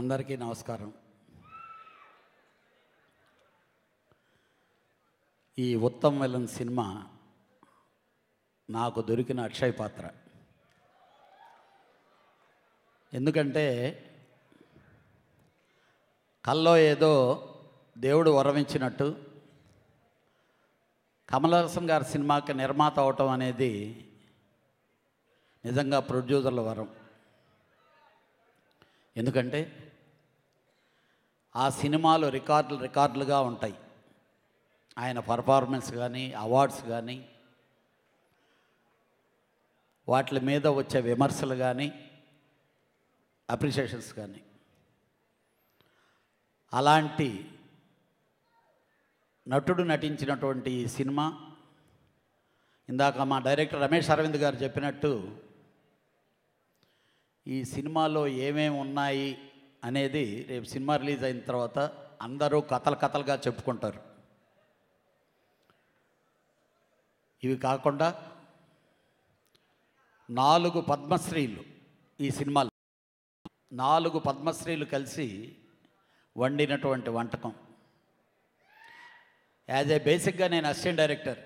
అందరికీ నమస్కారం ఈ ఉత్తమ్ వెలన్ సినిమా నాకు దొరికిన అక్షయ పాత్ర ఎందుకంటే కల్లో ఏదో దేవుడు వరవించినట్టు కమలహాసన్ గారి సినిమాకి నిర్మాత అవటం అనేది నిజంగా ప్రొడ్యూసర్ల వరం ఎందుకంటే ఆ సినిమాలు రికార్డులు రికార్డులుగా ఉంటాయి ఆయన పర్ఫార్మెన్స్ కానీ అవార్డ్స్ కానీ వాటి మీద వచ్చే విమర్శలు కానీ అప్రిషియేషన్స్ కానీ అలాంటి నటుడు నటించినటువంటి ఈ సినిమా ఇందాక మా డైరెక్టర్ రమేష్ అరవింద్ గారు చెప్పినట్టు ఈ సినిమాలో ఏమేమి ఉన్నాయి అనేది రేపు సినిమా రిలీజ్ అయిన తర్వాత అందరూ కథలు కథలుగా చెప్పుకుంటారు ఇవి కాకుండా నాలుగు పద్మశ్రీలు ఈ సినిమాలు నాలుగు పద్మశ్రీలు కలిసి వండినటువంటి వంటకం యాజ్ ఏ బేసిక్గా నేను అసిస్టెంట్ డైరెక్టర్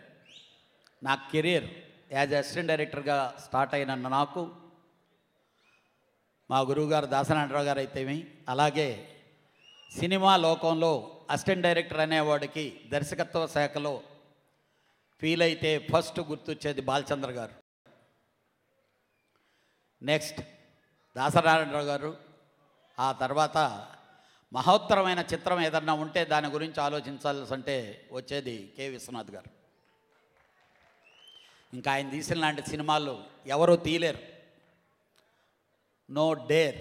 నా కెరీర్ యాజ్ అసిస్టెంట్ డైరెక్టర్గా స్టార్ట్ అయిన నాకు మా గురువుగారు దాసనాథరావు గారు అయితేమి అలాగే సినిమా లోకంలో అసిస్టెంట్ డైరెక్టర్ అనేవాడికి దర్శకత్వ శాఖలో ఫీల్ అయితే ఫస్ట్ గుర్తొచ్చేది బాలచంద్ర గారు నెక్స్ట్ దాసనారాయణరావు గారు ఆ తర్వాత మహోత్తరమైన చిత్రం ఏదన్నా ఉంటే దాని గురించి ఆలోచించాల్సి అంటే వచ్చేది కె విశ్వనాథ్ గారు ఇంకా ఆయన తీసిన లాంటి సినిమాలు ఎవరూ తీయలేరు నో డేర్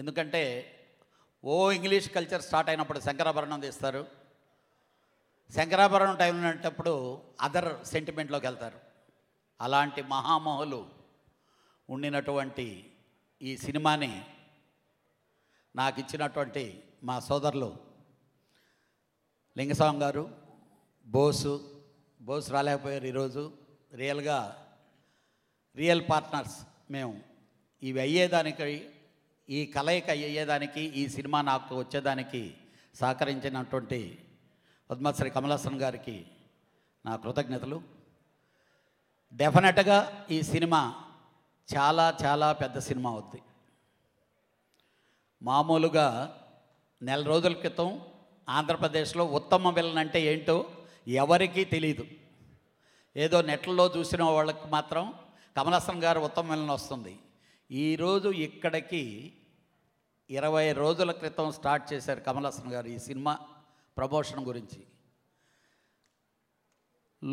ఎందుకంటే ఓ ఇంగ్లీష్ కల్చర్ స్టార్ట్ అయినప్పుడు శంకరాభరణం తీస్తారు శంకరాభరణం టైం ఉన్నప్పుడు అదర్ సెంటిమెంట్లోకి వెళ్తారు అలాంటి మహామహులు ఉండినటువంటి ఈ సినిమాని నాకు ఇచ్చినటువంటి మా సోదరులు లింగస్వామి గారు బోసు బోసు రాలేకపోయారు ఈరోజు రియల్గా రియల్ పార్ట్నర్స్ మేము ఇవి అయ్యేదానికి ఈ కలయిక అయ్యేదానికి ఈ సినిమా నాకు వచ్చేదానికి సహకరించినటువంటి పద్మశ్రీ కమలాసన్ గారికి నా కృతజ్ఞతలు డెఫినెట్గా ఈ సినిమా చాలా చాలా పెద్ద సినిమా అవుద్ది మామూలుగా నెల రోజుల క్రితం ఆంధ్రప్రదేశ్లో ఉత్తమ విలన్ అంటే ఏంటో ఎవరికీ తెలియదు ఏదో నెట్లలో చూసిన వాళ్ళకి మాత్రం కమలాసన్ గారు ఉత్తమ విలన్ వస్తుంది ఈరోజు ఇక్కడికి ఇరవై రోజుల క్రితం స్టార్ట్ చేశారు కమలాసన్ గారు ఈ సినిమా ప్రమోషన్ గురించి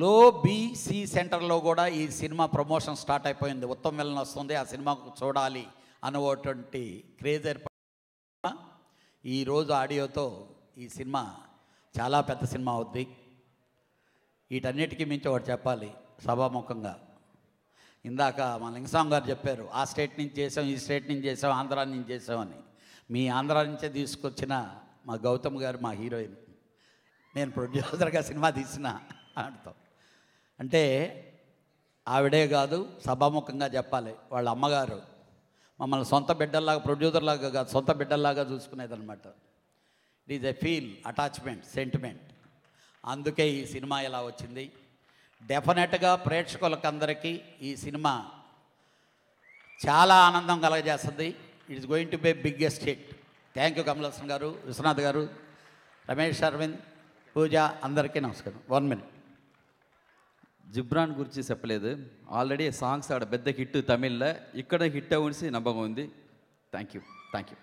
లో బీసీ సెంటర్లో కూడా ఈ సినిమా ప్రమోషన్ స్టార్ట్ అయిపోయింది ఉత్తమ వెళ్ళని వస్తుంది ఆ సినిమాకు చూడాలి అనేటువంటి క్రేజ్ ఏర్పడిన ఈరోజు ఆడియోతో ఈ సినిమా చాలా పెద్ద సినిమా అవుద్ది వీటన్నిటికీ మించి ఒకటి చెప్పాలి సభాముఖంగా ఇందాక మన లింగస్వామి గారు చెప్పారు ఆ స్టేట్ నుంచి చేసాం ఈ స్టేట్ నుంచి చేసాం ఆంధ్ర నుంచి చేసామని మీ ఆంధ్ర నుంచే తీసుకొచ్చిన మా గౌతమ్ గారు మా హీరోయిన్ నేను ప్రొడ్యూసర్గా సినిమా తీసిన ఆడతాం అంటే ఆవిడే కాదు సభాముఖంగా చెప్పాలి వాళ్ళ అమ్మగారు మమ్మల్ని సొంత బిడ్డల్లాగా ప్రొడ్యూసర్లాగా కాదు సొంత బిడ్డల్లాగా చూసుకునేదనమాట it is a feel attachment sentiment అందుకే ఈ సినిమా ఇలా వచ్చింది డెఫినెట్గా ప్రేక్షకులకందరికీ ఈ సినిమా చాలా ఆనందం కలగజేస్తుంది it's going to be biggest hit thank you Kamal Haasan గారు విశ్వనాథ్ గారు రమేష్ అరవింద్ పూజ అందరికీ నమస్కారం వన్ మినిట్ జిబ్రాన్ గురించి చెప్పలేదు ఆల్రెడీ సాంగ్స్ ఆడ పెద్ద హిట్ తమిళ్లో ఇక్కడ హిట్ అవ్వసి నమ్మకం ఉంది thank you thank you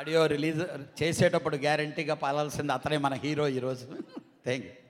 audio release చేసేటప్పుడు గ్యారంటీగా పాలాల్సింది అతనే మన హీరో ఈరోజు థ్యాంక్ యూ